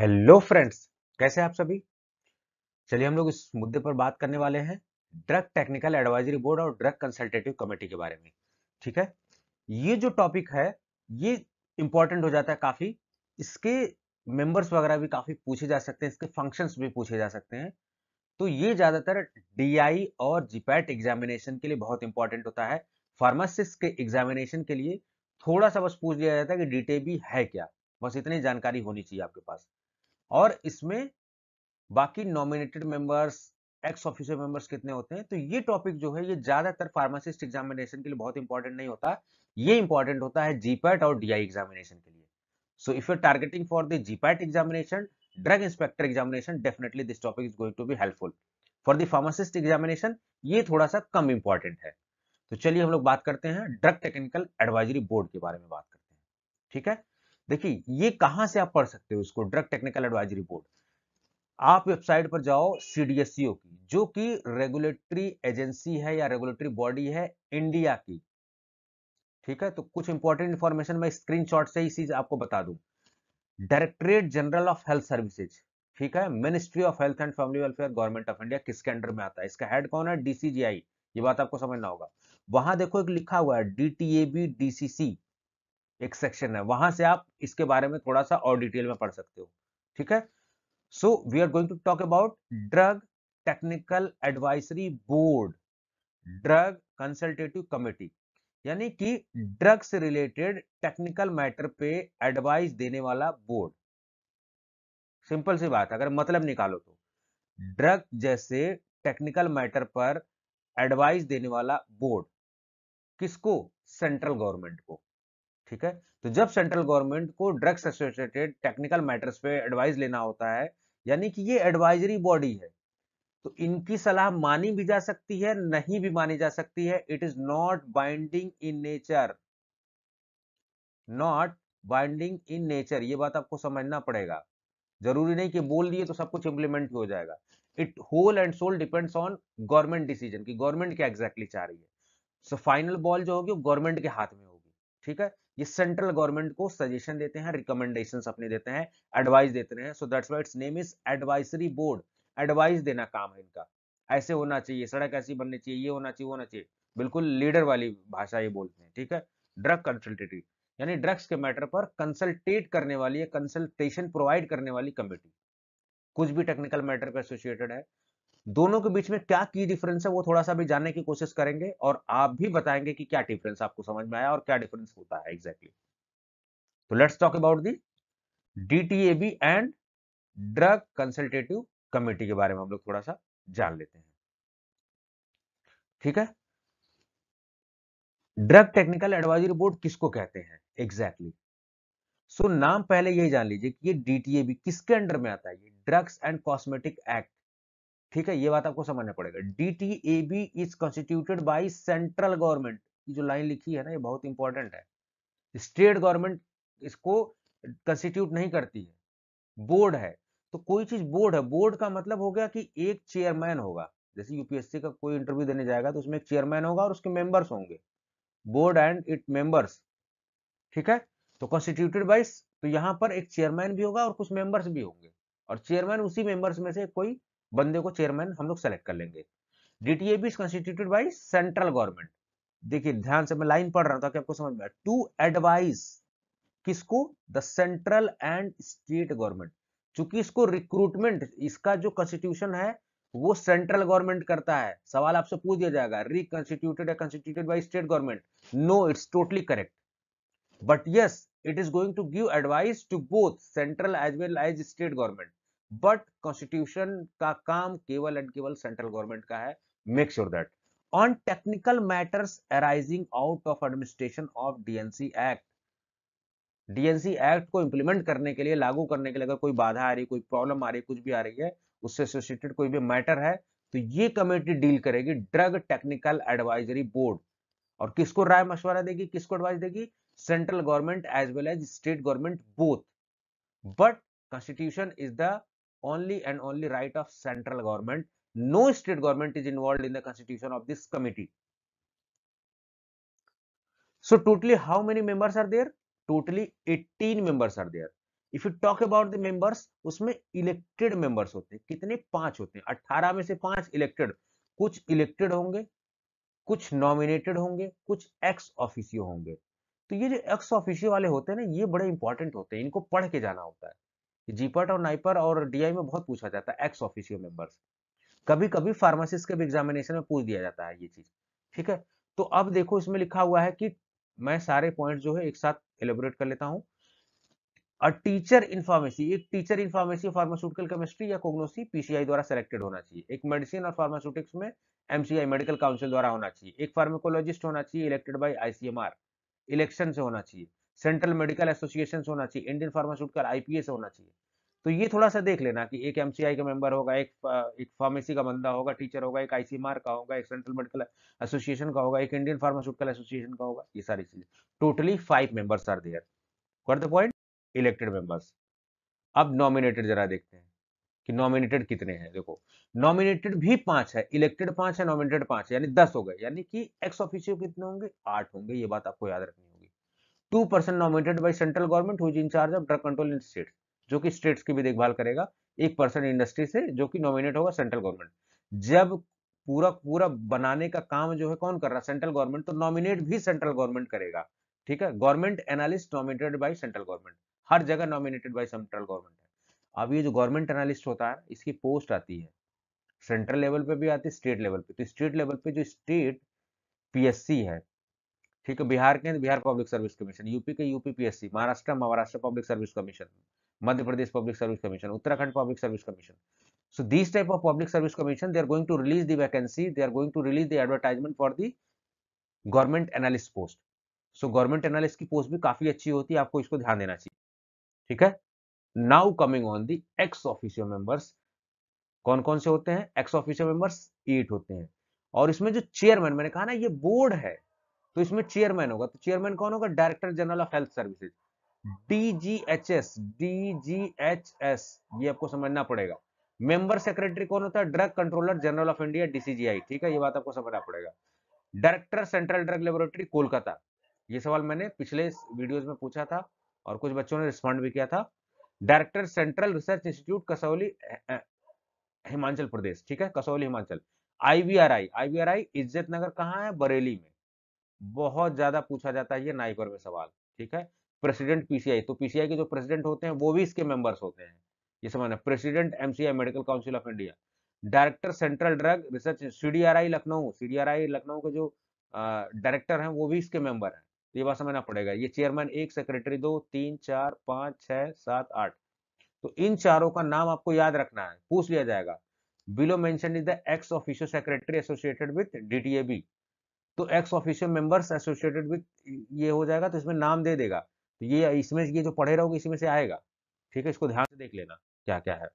Hello friends कैसे आप सभी चलिए हम लोग इस मुद्दे पर बात करने वाले हैं ड्रग टेक्निकल एडवाइजरी बोर्ड और ड्रग कंसल्टेटिव कमेटी के बारे में ठीक है ये जो टॉपिक है ये इंपॉर्टेंट हो जाता है काफी इसके मेंबर्स वगैरह भी काफी पूछे जा सकते हैं इसके फंक्शंस भी पूछे जा सकते हैं तो ये ज्यादातर डी और जीपैट एग्जामिनेशन के लिए बहुत इंपॉर्टेंट होता है फार्मासिस्ट के एग्जामिनेशन के लिए थोड़ा सा बस पूछ लिया जाता है कि डीटेबी है क्या बस इतनी जानकारी होनी चाहिए आपके पास और इसमें बाकी nominated members ex officer members कितने होते हैं तो ये टॉपिक जो है ये ज्यादातर फार्मासिस्ट एग्जामिनेशन के लिए बहुत इंपॉर्टेंट नहीं होता ये इंपॉर्टेंट होता है जीपैट और डीआई एग्जामिनेशन के लिए so if you targeting for the GPAT examination drug inspector examination definitely this topic is going to be helpful for the pharmacist examination ये थोड़ा सा कम इंपॉर्टेंट है तो चलिए हम लोग बात करते हैं ड्रग टेक्निकल एडवाइजरी बोर्ड के बारे में बात करते हैं ठीक है देखिए ये कहां से आप पढ़ सकते हो इसको ड्रग टेक्निकल एडवाइजरी बोर्ड आप वेबसाइट पर जाओ सीडीएससीओ e की जो कि रेगुलेटरी एजेंसी है या रेगुलेटरी बॉडी है इंडिया की ठीक है तो कुछ इंपॉर्टेंट इंफॉर्मेशन मैं स्क्रीनशॉट से ही चीज आपको बता दूं directorate general of health services ठीक है ministry of health and family welfare government of India किसके अंडर में आता है इसका हेड कौन है डीसीजीआई ये बात आपको समझना होगा वहां देखो एक लिखा हुआ है डीटीएबी डीसीसी एक सेक्शन है वहां से आप इसके बारे में थोड़ा सा और डिटेल में पढ़ सकते हो ठीक है so we are going to talk about drug technical advisory board drug consultative committee यानी कि ड्रग से रिलेटेड टेक्निकल मैटर पे एडवाइस देने वाला बोर्ड सिंपल सी बात अगर मतलब निकालो तो ड्रग जैसे टेक्निकल मैटर पर एडवाइस देने वाला बोर्ड किसको सेंट्रल गवर्नमेंट को ठीक है तो जब सेंट्रल गवर्नमेंट को ड्रग्स एसोसिएटेड टेक्निकल मैटर्स पे एडवाइस लेना होता है यानी कि ये एडवाइजरी बॉडी है तो इनकी सलाह मानी भी जा सकती है नहीं भी मानी जा सकती है it is not binding in nature not binding in nature ये बात आपको समझना पड़ेगा जरूरी नहीं कि बोल दिए तो सब कुछ इंप्लीमेंट हो जाएगा it whole and sole depends on government decision की गवर्नमेंट क्या एग्जैक्टली exactly चाह रही है सो फाइनल बॉल जो होगी वो गवर्नमेंट के हाथ में होगी ठीक है ये सेंट्रल गवर्नमेंट को सजेशन देते हैं रिकमेंडेशन अपने देते हैं एडवाइस देते हैं so that's why its name is advisory board advice देना काम है इनका ऐसे होना चाहिए सड़क ऐसी बननी चाहिए ये होना चाहिए होना चाहिए बिल्कुल लीडर वाली भाषा ये बोलते हैं ठीक है ड्रग कंसल्टेटिव यानी ड्रग्स के मैटर पर कंसल्टेट करने वाली कंसल्टेशन प्रोवाइड करने वाली कमेटी कुछ भी टेक्निकल मैटर पर एसोसिएटेड है दोनों के बीच में क्या की डिफरेंस है वो थोड़ा सा भी जानने की कोशिश करेंगे और आप भी बताएंगे कि क्या डिफरेंस आपको समझ में आया और क्या डिफरेंस होता है एग्जैक्टली तो let's talk about the DTAB and drug consultative committee के बारे में हम लोग थोड़ा सा जान लेते हैं ठीक है ड्रग टेक्निकल एडवाइजरी बोर्ड किसको कहते हैं एग्जैक्टली exactly. सो so, नाम पहले यही जान लीजिए कि ये डीटीएबी किसके अंडर में आता है ये ड्रग्स एंड कॉस्मेटिक एक्ट ठीक है ये बात आपको समझना पड़ेगा D T A B is constituted by central government जो लाइन लिखी है ना ये बहुत इंपॉर्टेंट है स्टेट गवर्नमेंट इसको कंस्टिट्यूट नहीं करती है बोर्ड है तो कोई चीज बोर्ड है बोर्ड का मतलब हो गया कि एक चेयरमैन होगा जैसे यूपीएससी का कोई इंटरव्यू देने जाएगा तो उसमें एक चेयरमैन होगा और उसके मेंबर्स होंगे बोर्ड एंड इट मेंबर्स ठीक है तो कॉन्स्टिट्यूटेड बाई तो यहां पर एक चेयरमैन भी होगा और कुछ मेंबर्स भी होंगे और चेयरमैन उसी मेंबर्स में से कोई बंदे को चेयरमैन हम लोग सेलेक्ट कर लेंगे डीटीए भी कंस्टिट्यूटेड बाई सेंट्रल गवर्नमेंट देखिए ध्यान से मैं लाइन पढ़ रहा हूं ताकि आपको समझ में आए टू एडवाइस किसको the central and state government चूंकि इसको रिक्रूटमेंट इसका जो कॉन्स्टिट्यूशन है वो सेंट्रल गवर्नमेंट करता है सवाल आपसे पूछ दिया जाएगा reconstituted constituted by state government no it's totally correct but yes it is going to give advice to both central as well as state government but constitution का काम केवल एंड केवल सेंट्रल गवर्नमेंट का है make sure that on technical matters arising out of administration of DNC act DNC act को implement करने के लिए लागू करने के लिए अगर कोई बाधा आ रही कोई प्रॉब्लम आ रही कुछ भी आ रही है उससे एसोसिएटेड कोई भी मैटर है तो ये कमेटी डील करेगी ड्रग टेक्निकल एडवाइजरी बोर्ड और किसको राय मशवरा देगी किसको एडवाइस देगी central government as well as state government both but constitution is the only and only right of central government. No state government is involved in the constitution of this committee. So totally how many members are there? Totally 18 members are there. if you talk about the members usme elected members hote hain kitne panch hote hain 18 mein se panch elected kuch elected honge kuch nominated honge kuch ex officio honge to ye jo ex officio wale hote hain na ye bade important hote hain inko padh ke jana hota hai GPAT और NIPER और DI में बहुत पूछा जाता है ex officio members कभी कभी pharmacist के भी एग्जामिनेशन में पूछ दिया जाता है ये चीज ठीक है तो अब देखो इसमें लिखा हुआ है कि मैं सारे पॉइंट जो है एक साथ एलोबोरेट कर लेता हूँ अ टीचर इन एक टीचर इन्फॉर्मेसी फार्मास्यूटिकल केमिस्ट्री या कोग्नोसी पीसीआई द्वारा सिलेक्टेड होना चाहिए एक मेडिसिन और फार्मास्यूटिक्स में एमसीआई मेडिकल काउंसिल द्वारा होना चाहिए एक फार्मेकोलॉजिस्ट होना चाहिए इलेक्टेड बाय आईसीएमआर इलेक्शन से होना चाहिए सेंट्रल मेडिकल एसोसिएशन होना चाहिए इंडियन फार्मास्यूटिकल आईपीएस होना चाहिए तो ये थोड़ा सा देख लेना कि एक एमसीआई का मेंबर होगा एक एक फार्मेसी का बंदा होगा टीचर होगा एक आईसीएमआर का होगा एक सेंट्रल मेडिकल एसोसिएशन का होगा एक इंडियन फार्मास्यूटिकल एसोसिएशन का होगा ये सारी चीजें totally five members are there for the point elected members अब नॉमिनेटेड जरा देखते हैं कि नॉमिनेटेड कितने हैं देखो नॉमिनेटेड भी पांच है इलेक्टेड पांच है नॉमिनेटेड पांच है यानी दस हो गए यानी कि एक्स ऑफिशियो कितने होंगे आठ होंगे ये बात आपको याद रखनी है two person nominated by central government who in charge of drug control in states जो कि स्टेट्स की भी देखभाल करेगा एक पर्सन इंडस्ट्री से जो कि नॉमिनेट होगा सेंट्रल गवर्नमेंट जब पूरा पूरा बनाने का काम जो है कौन कर रहा है सेंट्रल गवर्नमेंट तो नॉमिनेट भी सेंट्रल गवर्नमेंट करेगा ठीक है government analyst nominated by central government हर जगह नॉमिनेटेड बाई सेंट्रल गवर्नमेंट है अब ये जो गवर्नमेंट एनालिस्ट होता है इसकी पोस्ट आती है सेंट्रल लेवल पे भी आती है स्टेट लेवल पे तो स्टेट लेवल पे जो स्टेट पीएससी है ठीक है बिहार के Bihar public service commission UP के UPPSC Maharashtra Maharashtra public service commission Madhya Pradesh public service commission Uttarakhand public service commission so this type of public service commission they are going to release the vacancy they are going to release the advertisement for the government analyst post so government analyst की post भी काफी अच्छी होती है आपको इसको ध्यान देना चाहिए ठीक है now coming on the ex official members कौन कौन से होते हैं एक्स ऑफिशियल मेंबर्स एट होते हैं और इसमें जो चेयरमैन मैंने कहा ना ये बोर्ड है तो इसमें चेयरमैन होगा तो चेयरमैन कौन होगा director general of health services DGHS DGHS ये आपको समझना पड़ेगा मेंबर सेक्रेटरी कौन होता है drug controller general of India DCGI ठीक है ये बात आपको समझना पड़ेगा director central drug laboratory Kolkata ये सवाल मैंने पिछले वीडियोस में पूछा था और कुछ बच्चों ने रिस्पॉन्ड भी किया था director central research institute Kasauli Himachal Pradesh ठीक है कसौली हिमाचल आईवीआरआई आईवीआरआई इज्जत नगर कहाँ है बरेली में बहुत ज्यादा पूछा जाता है ये नाइपर में सवाल ठीक है प्रेसिडेंट पीसीआई तो पीसीआई के जो प्रेसिडेंट होते हैं वो भी इसके मेंबर्स होते हैं ये समझना president MCI medical council of India director central drug research CDRI Lucknow CDRI Lucknow के जो डायरेक्टर हैं वो भी इसके मेंबर हैं तो ये बात समझना पड़ेगा ये चेयरमैन एक सेक्रेटरी दो तीन चार पांच छह सात आठ तो इन चारों का नाम आपको याद रखना है पूछ लिया जाएगा below mention is the ex official secretary associated with D तो ex official members associated with ये हो जाएगा तो इसमें नाम दे देगा तो ये इसमें ये जो पढ़े रहोगे इसी में से आएगा ठीक है इसको ध्यान से देख लेना क्या क्या है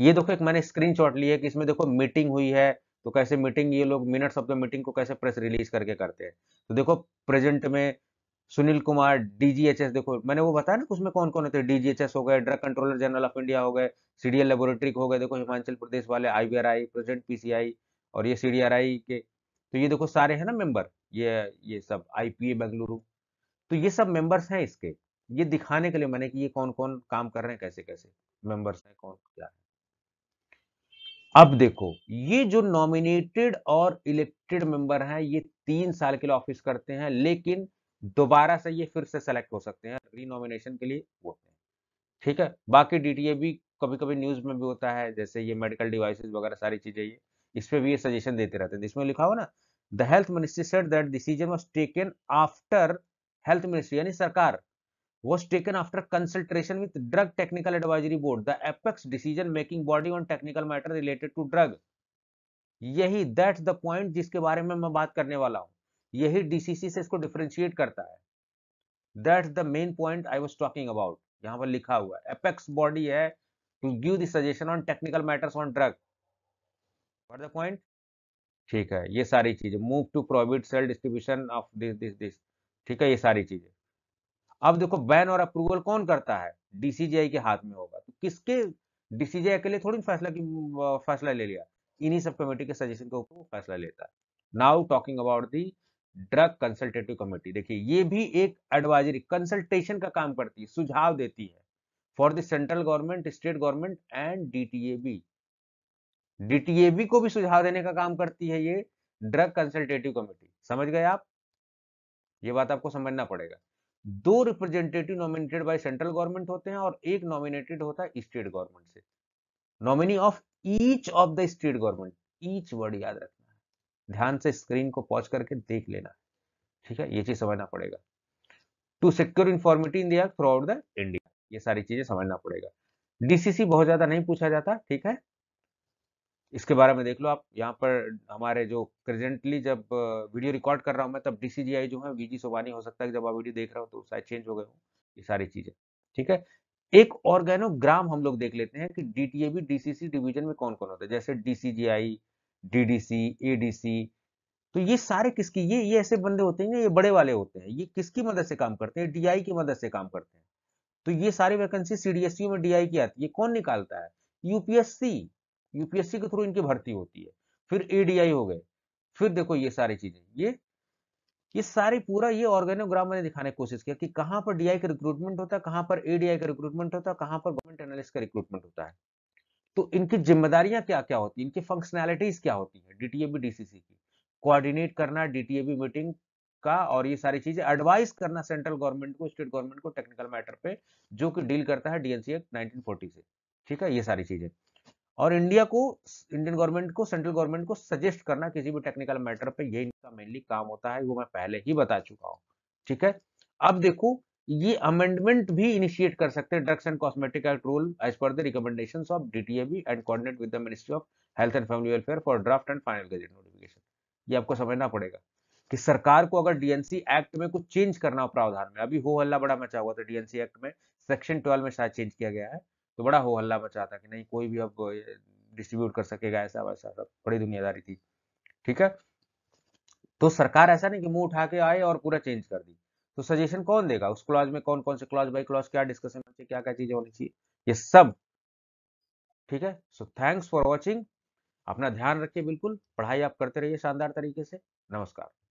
ये देखो एक मैंने स्क्रीन शॉट है कि इसमें देखो मीटिंग हुई है तो कैसे मीटिंग ये लोग मिनट्स ऑफ द मीटिंग को कैसे प्रेस रिलीज करके करते हैं तो देखो प्रेजेंट में सुनील कुमार डीजीएचएस देखो मैंने वो बताया ना उसमें कौन कौन होते हैं डीजीएचएस हो गए drug controller general of India हो गए सीडीएल लेबोरेटरी हो गए देखो हिमाचल प्रदेश वाले आईबीआरआई प्रेजेंट पीसीआई और ये सीडीआरआई के तो ये देखो सारे है ना मेंबर ये ये सब आईपीए बेंगलुरु तो ये सब मेंबर्स हैं इसके ये दिखाने के लिए मैंने कि ये कौन कौन काम कर रहे हैं कैसे कैसे मेंबर्स हैं कौन क्या है अब देखो ये जो नॉमिनेटेड और इलेक्टेड मेंबर हैं ये तीन साल के लिए ऑफिस करते हैं लेकिन दोबारा से ये फिर से सेलेक्ट हो सकते हैं रीनॉमिनेशन के लिए होते हैं ठीक है बाकी डीटीए भी कभी कभी न्यूज में भी होता है जैसे ये मेडिकल डिवाइसेस वगैरह सारी चीजें ये इस पर भी ये सजेशन देते रहते हैं जिसमें तो लिखा हो ना the health ministry set that decision was taken after health ministry यानी सरकार was taken after consultation with drug technical advisory board the apex decision making body on technical matter related to drug यही that the point जिसके बारे में मैं बात करने वाला हूँ यही डीसीसी से इसको डिफ्रेंशिएट करता है that the main point I was talking about यहाँ पर लिखा हुआ है एपेक्स बॉडी है to give decision on technical matters on drugs what the point ठीक है ये सारी चीजें move to prohibit sale distribution of this this this ठीक है ये सारी चीजें अब देखो बैन और अप्रूवल कौन करता है डीसीजीआई के हाथ में होगा तो किसके डीसीजीआई के लिए थोड़ी फैसला की फैसला ले लिया इन्हीं सब कमेटी के सजेशन के ऊपर फैसला लेता है now talking about the drug consultative committee देखिए ये भी एक एडवाइजरी कंसल्टेशन का काम करती है सुझाव देती है for the central government state government and D T A B DTAB को भी सुझाव देने का काम करती है ये ड्रग कंसल्टेटिव कमेटी समझ गए आप ये बात आपको समझना पड़ेगा दो representative nominated by central government होते हैं और एक नॉमिनेटेड होता है स्टेट गवर्नमेंट से nominee of each of the state government each word याद रखना है ध्यान से स्क्रीन को पॉज करके देख लेना ठीक है ये चीज समझना पड़ेगा टू सिक्योर इन्फॉर्मिटी इन दिया थ्रू आउट द इंडिया ये सारी चीजें समझना पड़ेगा डीसीसी बहुत ज्यादा नहीं पूछा जाता ठीक है इसके बारे में देख लो आप यहाँ पर हमारे जो प्रेजेंटली जब वीडियो रिकॉर्ड कर रहा हूँ मैं तब डीसीजीआई जो है वीजी सोबानी हो सकता है जब आप वीडियो देख रहे हो तो शायद चेंज हो गए हो ये सारी चीजें ठीक है एक ऑर्गेनोग्राम हम लोग देख लेते हैं कि भी डीसीसी डिवीजन में कौन कौन होता है जैसे डीसीजीआई डीडीसी एडीसी तो ये सारे किसकी ये ये ऐसे बंदे होते हैं ये बड़े वाले होते हैं ये किसकी मदद से काम करते हैं डीआई की मदद से काम करते हैं तो ये सारी वैकेंसी सीडीएसयू में डीआई की आती है कौन निकालता है यूपीएससी यूपीएससी के थ्रू इनकी भर्ती होती है फिर एडीआई हो गए फिर देखो ये सारी चीजें ये ये सारे पूरा ये ऑर्गेनोग्राम मैंने दिखाने की कोशिश किया कि कहां पर डीआई का रिक्रूटमेंट होता है कहां पर एडीआई का रिक्रूटमेंट होता है कहां पर गवर्नमेंट एनालिस्ट का रिक्रूटमेंट होता है तो इनकी जिम्मेदारियां क्या क्या होती है इनकी फंक्शनैलिटीज क्या होती है डीटीएबी डीसीसी की कोऑर्डिनेट करना डीटीएबी मीटिंग का और ये सारी चीजें एडवाइस करना सेंट्रल गवर्नमेंट को स्टेट गवर्नमेंट को टेक्निकल मैटर पे जो कि डील करता है डीएनसी एक्ट 1940 से ठीक है ये सारी चीजें और इंडिया को इंडियन गवर्नमेंट को सेंट्रल गवर्नमेंट को सजेस्ट करना किसी भी टेक्निकल मैटर पे यही इनका मेनली काम होता है वो मैं पहले ही बता चुका हूँ ठीक है अब देखो ये अमेंडमेंट भी इनिशिएट कर सकते हैं drugs and cosmetic act rule as पर the recommendation of DTAB and coordinate with the ministry of health and family welfare for draft and final gazette notification ये आपको समझना पड़ेगा कि सरकार को अगर डीएनसी एक्ट में कुछ चेंज करना हो प्रावधान में अभी हो हल्ला बड़ा मचा हुआ था डीएनसी एक्ट में सेक्शन 12 में शायद चेंज किया गया है तो बड़ा हो हल्ला मचा था कि नहीं कोई भी अब डिस्ट्रीब्यूट कर सकेगा ऐसा वैसा सब बड़ी दुनियादारी थी ठीक है तो सरकार ऐसा नहीं कि मुंह उठा के आए और पूरा चेंज कर दी तो सजेशन कौन देगा उस क्लॉज में कौन कौन से क्लॉज बाई क्लॉज क्या डिस्कशन होना चाहिए क्या क्या चीजें होनी चाहिए ये सब ठीक है सो थैंक्स फॉर वॉचिंग अपना ध्यान रखिए बिल्कुल पढ़ाई आप करते रहिए शानदार तरीके से नमस्कार